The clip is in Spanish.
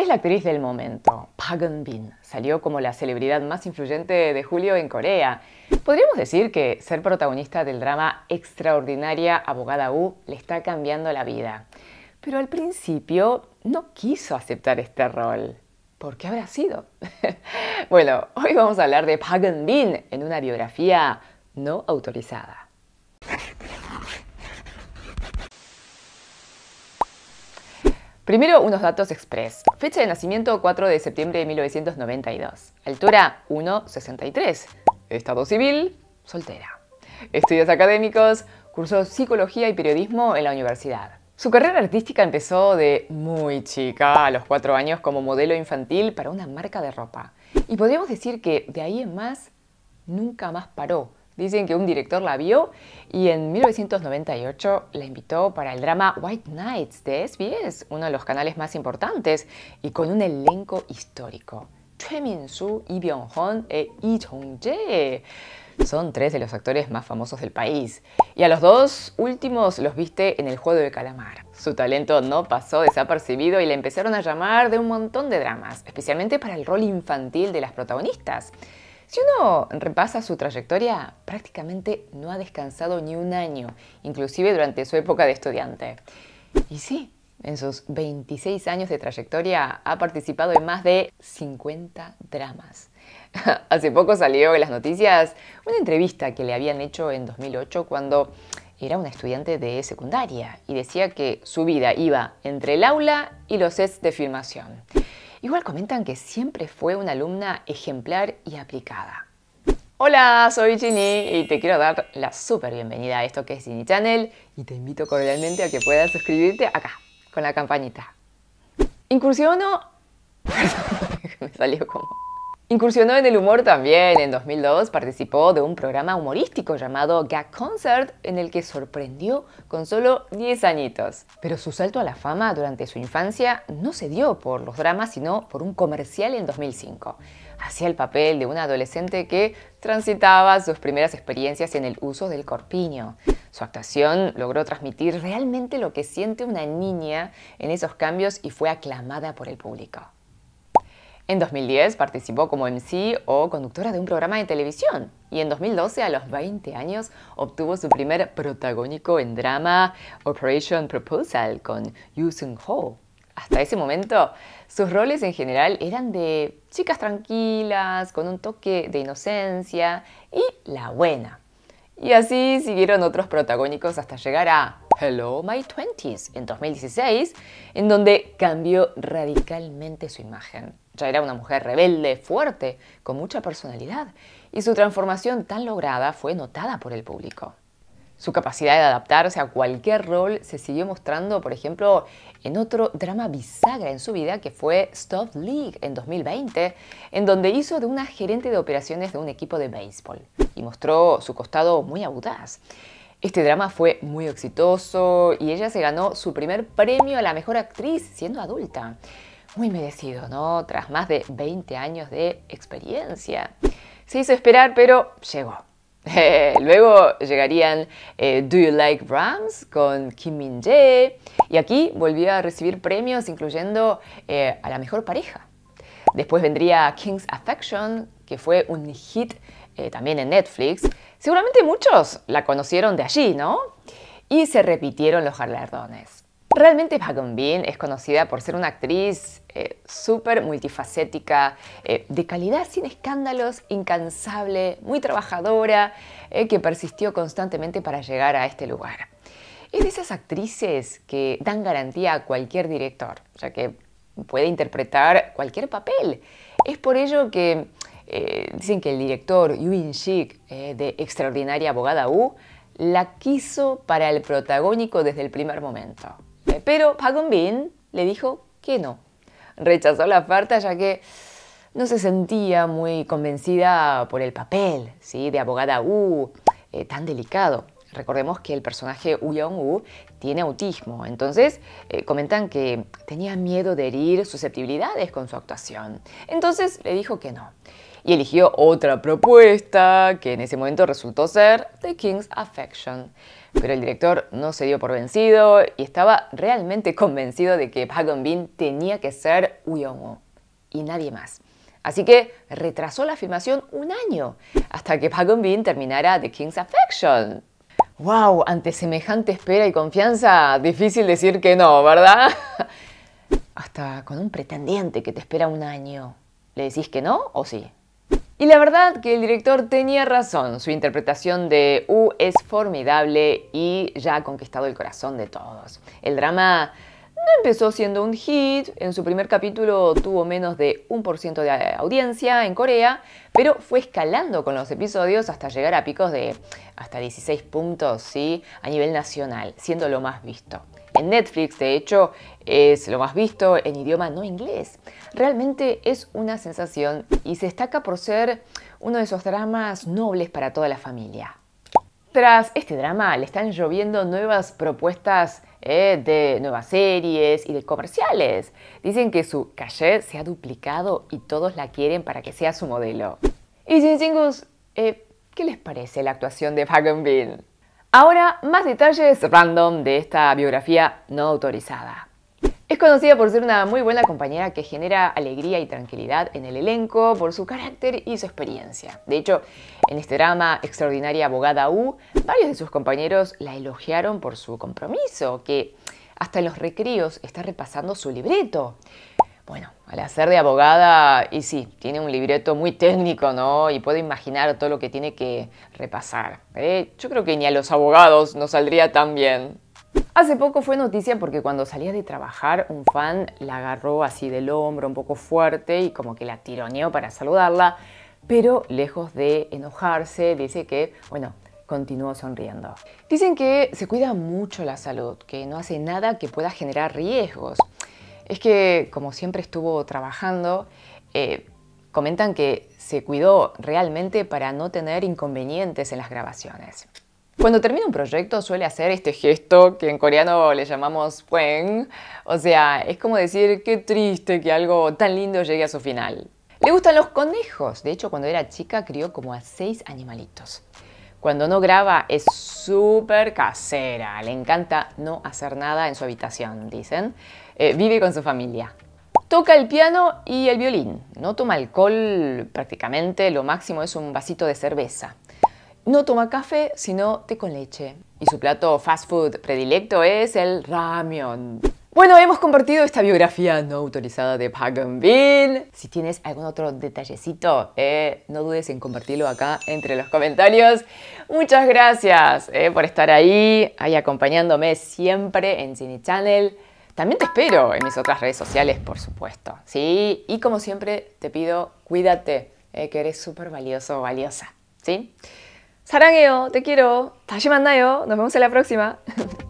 Es la actriz del momento, Park Eun-bin. Salió como la celebridad más influyente de julio en Corea. Podríamos decir que ser protagonista del drama Extraordinaria Abogada U le está cambiando la vida. Pero al principio no quiso aceptar este rol. ¿Por qué habrá sido? bueno, hoy vamos a hablar de Park Eun-bin en una biografía no autorizada. Primero, unos datos express. Fecha de nacimiento 4 de septiembre de 1992. Altura 1,63. Estado civil, soltera. Estudios académicos, cursó psicología y periodismo en la universidad. Su carrera artística empezó de muy chica, a los 4 años, como modelo infantil para una marca de ropa. Y podríamos decir que de ahí en más, nunca más paró Dicen que un director la vio y en 1998 la invitó para el drama White Nights de SBS, uno de los canales más importantes, y con un elenco histórico. Choi Min-soo, Lee Byung-hun e Lee son tres de los actores más famosos del país. Y a los dos últimos los viste en el juego de calamar. Su talento no pasó desapercibido y le empezaron a llamar de un montón de dramas, especialmente para el rol infantil de las protagonistas. Si uno repasa su trayectoria, prácticamente no ha descansado ni un año, inclusive durante su época de estudiante. Y sí, en sus 26 años de trayectoria ha participado en más de 50 dramas. Hace poco salió en las noticias una entrevista que le habían hecho en 2008 cuando era una estudiante de secundaria y decía que su vida iba entre el aula y los sets de filmación. Igual comentan que siempre fue una alumna ejemplar y aplicada. Hola, soy Ginny y te quiero dar la súper bienvenida a esto que es Ginny Channel y te invito cordialmente a que puedas suscribirte acá, con la campanita. Incursiono... Perdón, me salió como... Incursionó en el humor también. En 2002 participó de un programa humorístico llamado Gag Concert en el que sorprendió con solo 10 añitos. Pero su salto a la fama durante su infancia no se dio por los dramas, sino por un comercial en 2005. Hacía el papel de una adolescente que transitaba sus primeras experiencias en el uso del corpiño. Su actuación logró transmitir realmente lo que siente una niña en esos cambios y fue aclamada por el público. En 2010 participó como MC o conductora de un programa de televisión y en 2012, a los 20 años, obtuvo su primer protagónico en drama Operation Proposal con Yoo Seung-ho. Hasta ese momento, sus roles en general eran de chicas tranquilas, con un toque de inocencia y la buena. Y así siguieron otros protagónicos hasta llegar a Hello My Twenties en 2016, en donde cambió radicalmente su imagen. Ya era una mujer rebelde, fuerte, con mucha personalidad, y su transformación tan lograda fue notada por el público. Su capacidad de adaptarse a cualquier rol se siguió mostrando, por ejemplo, en otro drama bisagra en su vida que fue Stop League en 2020, en donde hizo de una gerente de operaciones de un equipo de béisbol y mostró su costado muy audaz. Este drama fue muy exitoso y ella se ganó su primer premio a la mejor actriz siendo adulta muy merecido, ¿no? Tras más de 20 años de experiencia. Se hizo esperar, pero llegó. Luego llegarían eh, Do You Like Brahms con Kim Min Jae y aquí volvió a recibir premios incluyendo eh, a la mejor pareja. Después vendría King's Affection, que fue un hit eh, también en Netflix. Seguramente muchos la conocieron de allí, ¿no? Y se repitieron los galardones. Realmente Park Bean Bin es conocida por ser una actriz eh, súper multifacética, eh, de calidad sin escándalos, incansable, muy trabajadora, eh, que persistió constantemente para llegar a este lugar. Es de esas actrices que dan garantía a cualquier director, ya que puede interpretar cualquier papel. Es por ello que dicen que el director Yu In-shik de Extraordinaria Abogada U la quiso para el protagónico desde el primer momento. Pero Park Eun-bin le dijo que no. Rechazó la oferta ya que no se sentía muy convencida por el papel ¿sí? de abogada Wu, eh, tan delicado. Recordemos que el personaje Woo Young-woo tiene autismo, entonces eh, comentan que tenía miedo de herir susceptibilidades con su actuación. Entonces le dijo que no. Y eligió otra propuesta que en ese momento resultó ser The King's Affection. Pero el director no se dio por vencido y estaba realmente convencido de que Pagan Bin tenía que ser Uyomo y nadie más. Así que retrasó la filmación un año hasta que Pagan Bin terminara The King's Affection. ¡Wow! Ante semejante espera y confianza, difícil decir que no, ¿verdad? Hasta con un pretendiente que te espera un año. ¿Le decís que no o sí? Y la verdad que el director tenía razón, su interpretación de U es formidable y ya ha conquistado el corazón de todos. El drama no empezó siendo un hit, en su primer capítulo tuvo menos de ciento de audiencia en Corea, pero fue escalando con los episodios hasta llegar a picos de hasta 16 puntos ¿sí? a nivel nacional, siendo lo más visto. En Netflix, de hecho, es lo más visto en idioma no inglés. Realmente es una sensación y se destaca por ser uno de esos dramas nobles para toda la familia. Tras este drama le están lloviendo nuevas propuestas eh, de nuevas series y de comerciales. Dicen que su caché se ha duplicado y todos la quieren para que sea su modelo. Y sin eh, ¿qué les parece la actuación de Pagan Ahora, más detalles random de esta biografía no autorizada. Es conocida por ser una muy buena compañera que genera alegría y tranquilidad en el elenco por su carácter y su experiencia. De hecho, en este drama Extraordinaria Abogada U, varios de sus compañeros la elogiaron por su compromiso, que hasta en los recreos está repasando su libreto. Bueno, al hacer de abogada, y sí, tiene un libreto muy técnico, ¿no? Y puede imaginar todo lo que tiene que repasar. ¿eh? Yo creo que ni a los abogados nos saldría tan bien. Hace poco fue noticia porque cuando salía de trabajar, un fan la agarró así del hombro, un poco fuerte, y como que la tironeó para saludarla, pero lejos de enojarse, dice que, bueno, continuó sonriendo. Dicen que se cuida mucho la salud, que no hace nada que pueda generar riesgos, es que como siempre estuvo trabajando, eh, comentan que se cuidó realmente para no tener inconvenientes en las grabaciones. Cuando termina un proyecto suele hacer este gesto que en coreano le llamamos puen, o sea, es como decir qué triste que algo tan lindo llegue a su final. Le gustan los conejos, de hecho cuando era chica crió como a seis animalitos. Cuando no graba es súper casera, le encanta no hacer nada en su habitación, dicen. Eh, vive con su familia. Toca el piano y el violín. No toma alcohol prácticamente, lo máximo es un vasito de cerveza. No toma café, sino té con leche. Y su plato fast food predilecto es el ramión. Bueno, hemos compartido esta biografía no autorizada de Pagan Bean. Si tienes algún otro detallecito, eh, no dudes en compartirlo acá entre los comentarios. Muchas gracias eh, por estar ahí, ahí acompañándome siempre en Cine Channel. También te espero en mis otras redes sociales, por supuesto. ¿sí? Y como siempre, te pido, cuídate, eh, que eres súper valioso o valiosa. ¿sí? Te quiero. 다시 Nos vemos en la próxima.